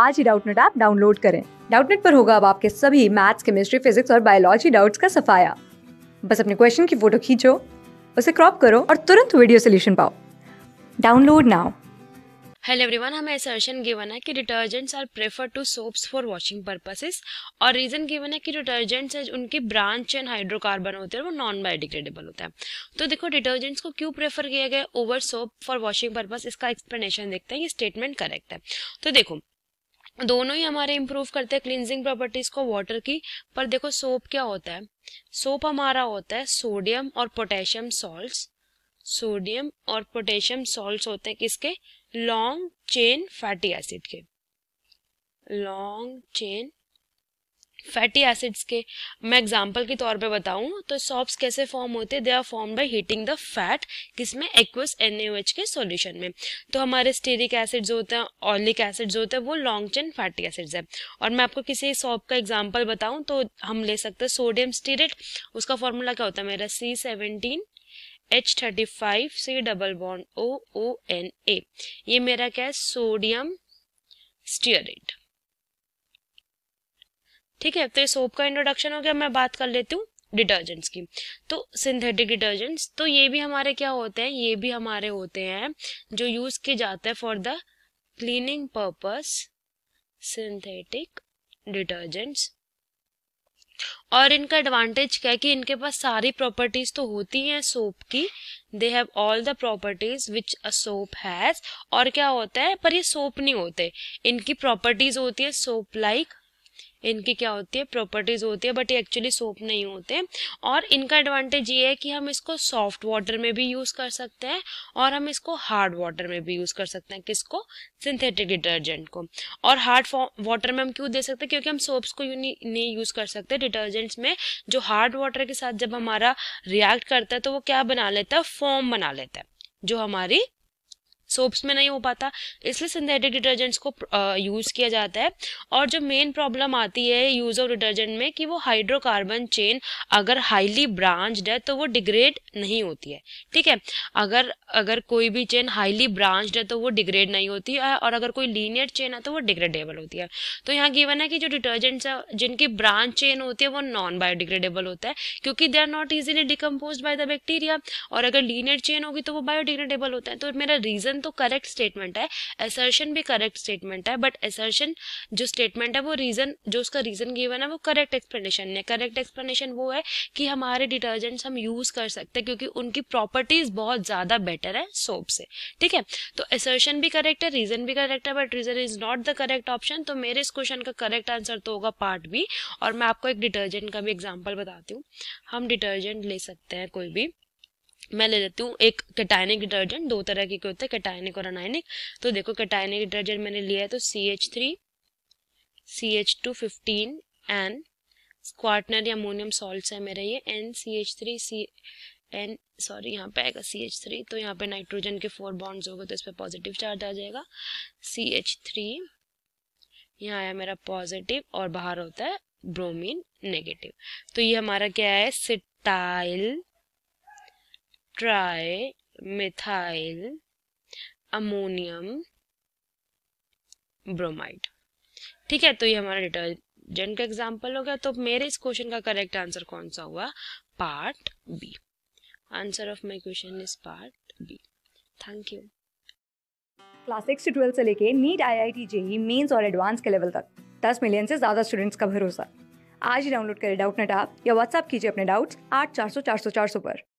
आज ही Doubtnut app download करें डाउटनेट पर होगा अब आपके सभी मैथ्स केमिस्ट्री फिजिक्स और बायोलॉजी डाउट्स का सफाया बस अपने क्वेश्चन की फोटो खींचो उसे क्रॉप करो और तुरंत वीडियो सोल्यूशन पाओ डाउनलोड नाउ हेलो एवरीवन हमें असर्शन गिवन है कि detergents are prefer to soaps for washing purposes और रीज़न गिवन है कि डिटर्जेंट्स है उनके ब्रांच एंड हाइड्रोकार्बन होते हैं वो नॉन बायोडिग्रेडेबल होता है तो देखो डिटर्जेंट्स को क्यों प्रेफर किया गया over soap for washing purpose इसका एक्सप्लेनेशन देखते हैं ये स्टेटमेंट करेक्ट है तो देखो दोनों ही हमारे इम्प्रूव करते हैं क्लिनजिंग प्रॉपर्टीज को वाटर की पर देखो सोप क्या होता है सोप हमारा होता है सोडियम और पोटेशियम सॉल्ट सोडियम और पोटेशियम सॉल्ट होते हैं किसके लॉन्ग चेन फैटी एसिड के लॉन्ग चेन फैटी एसिड्स के मैं एग्जांपल के तौर पे बताऊं तो सॉप्स कैसे फॉर्म होते हैं they are form by heating the fat किसमें एक्वस एन के सॉल्यूशन में तो हमारे स्टेरिक एसिड्स होते हैं ऑलिक एसिड्स होते हैं वो लॉन्ग चेन फैटी एसिड्स है और मैं आपको किसी सॉप का एग्जाम्पल बताऊं तो हम ले सकते हैं सोडियम स्टीरेट उसका फॉर्मूला क्या होता है मेरा C seventeen H thirty five C double bond O O N A ये मेरा क्या है सोडियम स्टीरेट ठीक है तो ये सोप का इंट्रोडक्शन हो गया मैं बात कर लेती हूँ डिटर्जेंट्स की तो सिंथेटिक डिटर्जेंट्स तो ये भी हमारे क्या होते हैं ये भी हमारे होते हैं जो यूज किए जाते हैं for the cleaning purpose synthetic detergents और इनका एडवांटेज क्या है कि इनके पास सारी प्रॉपर्टीज तो होती हैं सोप की they have all the properties which a soap has और क्या होता है पर ये सोप नहीं होते इनकी प्रॉपर्टीज होती है सोप लाइक इनकी क्या होती है प्रॉपर्टीज होती है बट ये एक्चुअली सोप नहीं होते और इनका एडवांटेज ये है कि हम इसको सॉफ्ट वाटर में भी यूज कर सकते हैं और हम इसको हार्ड वाटर में भी यूज कर सकते हैं किसको सिंथेटिक डिटर्जेंट को और हार्ड वाटर में हम क्यों दे सकते हैं क्योंकि हम सोप्स को नहीं यूज कर सकते डिटर्जेंट्स में जो हार्ड वाटर के साथ जब हमारा रिएक्ट करता है तो वो क्या बना लेता है फॉर्म बना लेता है जो हमारी सोप्स में नहीं हो पाता इसलिए सिंथेटिक डिटर्जेंट्स को यूज़ किया जाता है और जो मेन प्रॉब्लम आती है यूज़ ऑफ डिटर्जेंट में कि वो हाइड्रोकार्बन चेन अगर हाईली ब्रांच्ड है तो वो डिग्रेड नहीं होती है ठीक है अगर अगर कोई भी चेन हाईली ब्रांच्ड है तो वो डिग्रेड नहीं होती है और अगर कोई लीनियर चेन है तो वो डिग्रेडेबल होती है तो यहाँ गिवन है कि जो डिटर्जेंट्स है जिनकी ब्रांच चेन होती है वो नॉन बायोडिग्रेडेबल होता है क्योंकि they are not easily decompose by the bacteria और अगर लीनियर चेन होगी तो वो बायोडिग्रेडेबल होता है तो मेरा रीज़न असर्शन तो करेक्ट स्टेटमेंट है असर्शन भी करेक्ट स्टेटमेंट है बट एसर्शन जो स्टेटमेंट है वो रीजन जो उसका रीजन गिवन है वो करेक्ट एक्सप्लेनेशन है करेक्ट एक्सप्लेनेशन वो है कि हमारे डिटर्जेंट्स हम यूज कर सकते हैं क्योंकि उनकी प्रॉपर्टीज बहुत ज्यादा बेटर है सोप से ठीक है तो असर्शन भी करेक्ट है रीजन भी करेक्ट है but reason is not the correct option तो मेरे इस क्वेश्चन का करेक्ट आंसर तो होगा पार्ट बी और मैं आपको एक डिटर्जेंट का भी एग्जाम्पल बताती हूँ हम डिटर्जेंट ले सकते हैं कोई भी मैं ले लेती हूँ एक कैटाइनिक डिटर्जेंट दो तरह के होते हैं कैटाइनिक और अनाइनिक तो देखो कैटाइनिक डिटर्जेंट मैंने लिया है तो C H three C H two fifteen N quaternary या अमोनियम सॉल्ट है मेरा ये N C H three C N sorry यहाँ पे आएगा सी एच थ्री तो यहाँ पे नाइट्रोजन के फोर बॉन्ड्स हो गए तो इस पर पॉजिटिव चार्ज आ जाएगा सी एच थ्री यहाँ आया मेरा पॉजिटिव और बाहर होता है ब्रोमीन नेगेटिव तो ये हमारा क्या है cetyl trimethyl ammonium bromide ठीक है तो ये हमारा डिटर्जेंट का एग्जांपल हो गया तो मेरे इस क्वेश्चन का करेक्ट आंसर कौन सा हुआ part B answer of my question is part B thank you class six से ट्वेल्थ से लेके NEET IIT I T JEE mains और एडवांस के लेवल तक दस मिलियन से ज़्यादा स्टूडेंट्स का भरोसा आज ही डाउनलोड करें डाउट नेट आप या व्हाट्सअप कीजिए अपने डाउट्स आठ चार सौ चार सौ चार सौ पर